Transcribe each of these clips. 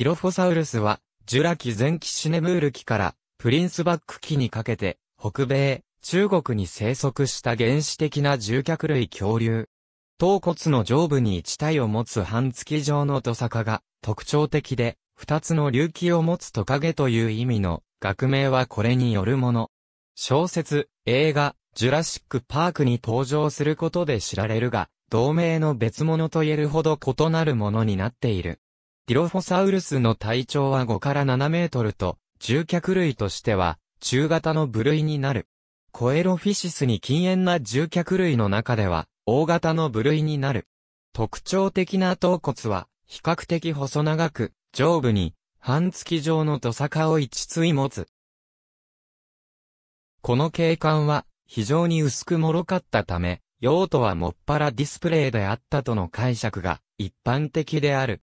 ディロフォサウルスは、ジュラ紀前期シネムール期から、プリンスバック期にかけて、北米、中国に生息した原始的な獣脚類恐竜。頭骨の上部に一体を持つ半月状のトサカが特徴的で、二つの隆起を持つトカゲという意味の学名はこれによるもの。小説、映画、ジュラシック・パークに登場することで知られるが、同名の別物と言えるほど異なるものになっている。ディロフォサウルスの体長は5から7メートルと、獣脚類としては、中型の部類になる。コエロフィシスに禁煙な獣脚類の中では、大型の部類になる。特徴的な頭骨は、比較的細長く、上部に、半月状の土坂を一対持つ。この景観は、非常に薄く脆かったため、用途はもっぱらディスプレイであったとの解釈が一般的である。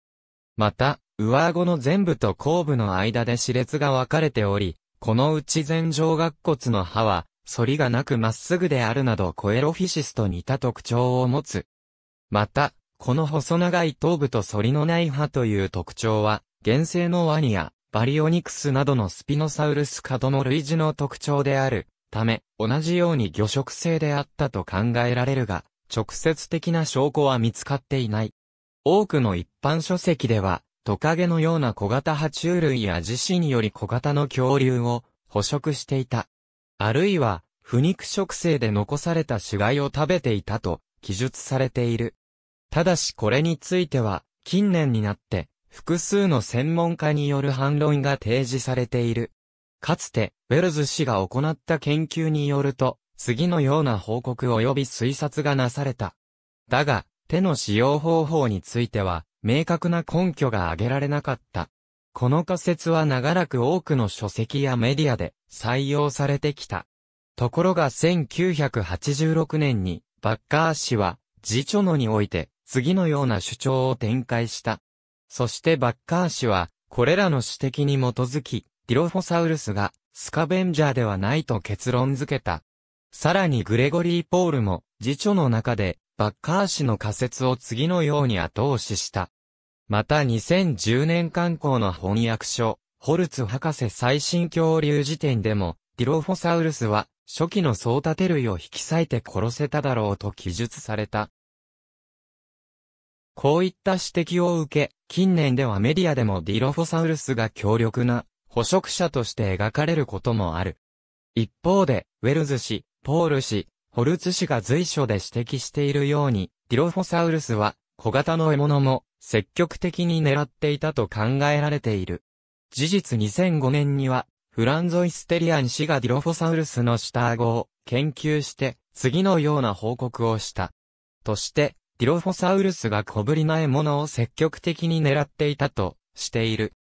また、上顎の前部と後部の間で歯列が分かれており、このうち前上顎骨の歯は、反りがなくまっすぐであるなどコエロフィシスと似た特徴を持つ。また、この細長い頭部と反りのない歯という特徴は、原生のワニやバリオニクスなどのスピノサウルス科との類似の特徴であるため、同じように魚食性であったと考えられるが、直接的な証拠は見つかっていない。多くの一般書籍では、トカゲのような小型爬虫類や自身より小型の恐竜を捕食していた。あるいは、不肉食性で残された死骸を食べていたと記述されている。ただしこれについては、近年になって、複数の専門家による反論が提示されている。かつて、ウェルズ氏が行った研究によると、次のような報告及び推察がなされた。だが、手の使用方法については、明確な根拠が挙げられなかった。この仮説は長らく多くの書籍やメディアで採用されてきた。ところが1986年に、バッカー氏は、辞著のにおいて、次のような主張を展開した。そしてバッカー氏は、これらの指摘に基づき、ディロフォサウルスが、スカベンジャーではないと結論付けた。さらにグレゴリー・ポールも、辞著の中で、バッカー氏の仮説を次のように後押しした。また2010年刊行の翻訳書、ホルツ博士最新恐竜辞典でも、ディロフォサウルスは、初期のソータテ類を引き裂いて殺せただろうと記述された。こういった指摘を受け、近年ではメディアでもディロフォサウルスが強力な捕食者として描かれることもある。一方で、ウェルズ氏、ポール氏、ホルツ氏が随所で指摘しているように、ディロフォサウルスは小型の獲物も積極的に狙っていたと考えられている。事実2005年には、フランゾイステリアン氏がディロフォサウルスの下顎を研究して、次のような報告をした。として、ディロフォサウルスが小ぶりな獲物を積極的に狙っていたとしている。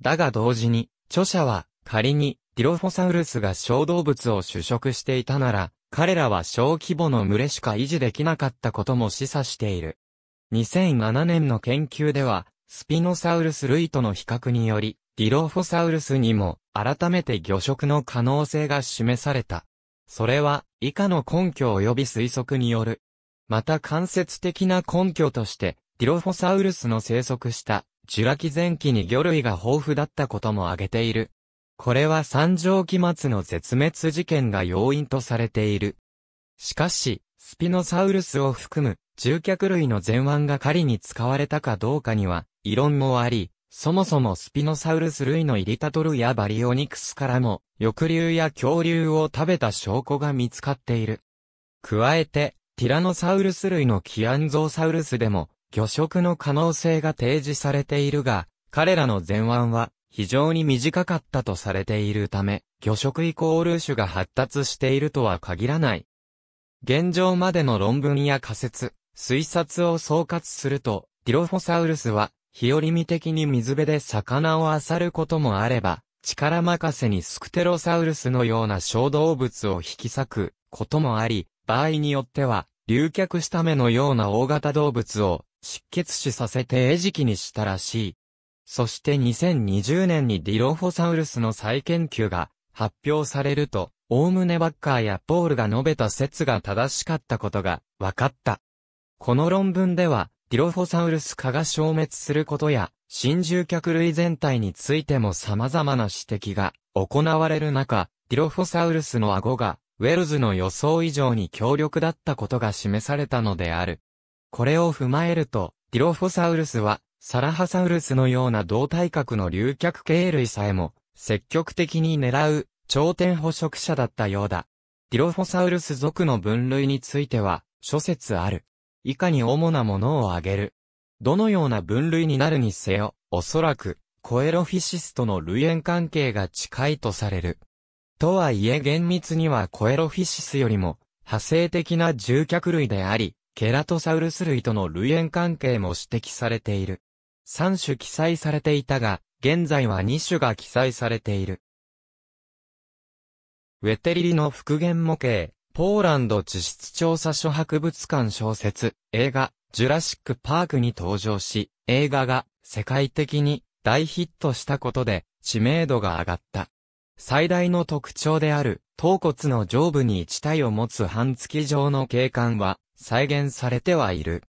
だが同時に、著者は仮にディロフォサウルスが小動物を主食していたなら、彼らは小規模の群れしか維持できなかったことも示唆している。2007年の研究では、スピノサウルス類との比較により、ディロフォサウルスにも改めて魚食の可能性が示された。それは以下の根拠及び推測による。また間接的な根拠として、ディロフォサウルスの生息したジュラキ前期に魚類が豊富だったことも挙げている。これは三条期末の絶滅事件が要因とされている。しかし、スピノサウルスを含む、獣脚類の前腕が狩りに使われたかどうかには、異論もあり、そもそもスピノサウルス類のイリタトルやバリオニクスからも、翼竜や恐竜を食べた証拠が見つかっている。加えて、ティラノサウルス類のキアンゾーサウルスでも、魚食の可能性が提示されているが、彼らの前腕は、非常に短かったとされているため、魚食イコール種が発達しているとは限らない。現状までの論文や仮説、推察を総括すると、ディロフォサウルスは、日和見的に水辺で魚を漁ることもあれば、力任せにスクテロサウルスのような小動物を引き裂くこともあり、場合によっては、流脚した目のような大型動物を、失血死させて餌食にしたらしい。そして2020年にディロフォサウルスの再研究が発表されると、おおむねバッカーやポールが述べた説が正しかったことが分かった。この論文では、ディロフォサウルス化が消滅することや、新獣脚類全体についても様々な指摘が行われる中、ディロフォサウルスの顎が、ウェルズの予想以上に強力だったことが示されたのである。これを踏まえると、ディロフォサウルスは、サラハサウルスのような胴体格の竜脚系類さえも、積極的に狙う、頂点捕食者だったようだ。ディロフォサウルス属の分類については、諸説ある。以下に主なものを挙げる。どのような分類になるにせよ、おそらく、コエロフィシスとの類縁関係が近いとされる。とはいえ厳密にはコエロフィシスよりも、派生的な獣脚類であり、ケラトサウルス類との類縁関係も指摘されている。3種記載されていたが、現在は2種が記載されている。ウェテリリの復元模型、ポーランド地質調査所博物館小説、映画、ジュラシック・パークに登場し、映画が世界的に大ヒットしたことで知名度が上がった。最大の特徴である頭骨の上部に一体を持つ半月状の景観は再現されてはいる。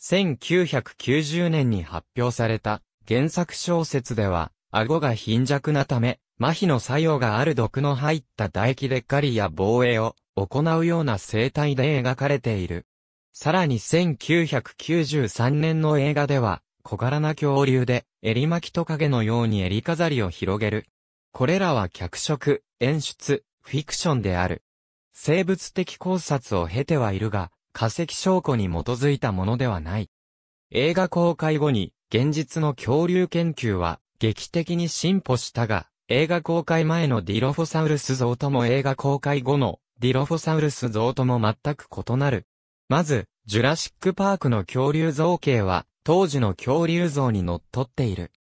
1990年に発表された原作小説では、顎が貧弱なため、麻痺の作用がある毒の入った唾液で狩りや防衛を行うような生態で描かれている。さらに1993年の映画では、小柄な恐竜で、襟巻きトカゲのように襟飾りを広げる。これらは脚色、演出、フィクションである。生物的考察を経てはいるが、化石証拠に基づいたものではない。映画公開後に、現実の恐竜研究は、劇的に進歩したが、映画公開前のディロフォサウルス像とも映画公開後のディロフォサウルス像とも全く異なる。まず、ジュラシックパークの恐竜造形は、当時の恐竜像にのっとっている。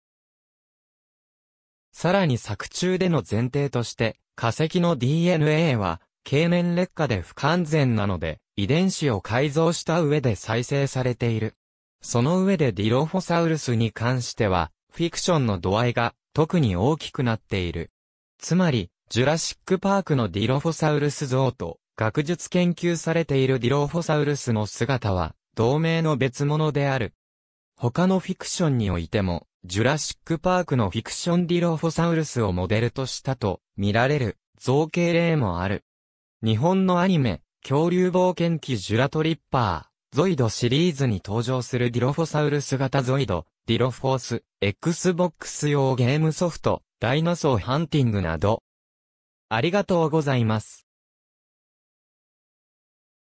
さらに作中での前提として、化石の DNA は、経年劣化で不完全なので、遺伝子を改造した上で再生されている。その上でディロフォサウルスに関しては、フィクションの度合いが特に大きくなっている。つまり、ジュラシックパークのディロフォサウルス像と、学術研究されているディロフォサウルスの姿は、同名の別物である。他のフィクションにおいても、ジュラシックパークのフィクションディロフォサウルスをモデルとしたと見られる造形例もある。日本のアニメ、恐竜冒険記ジュラトリッパー、ゾイドシリーズに登場するディロフォサウルス型ゾイド、ディロフォース、Xbox 用ゲームソフト、ダイナソーハンティングなど。ありがとうございます。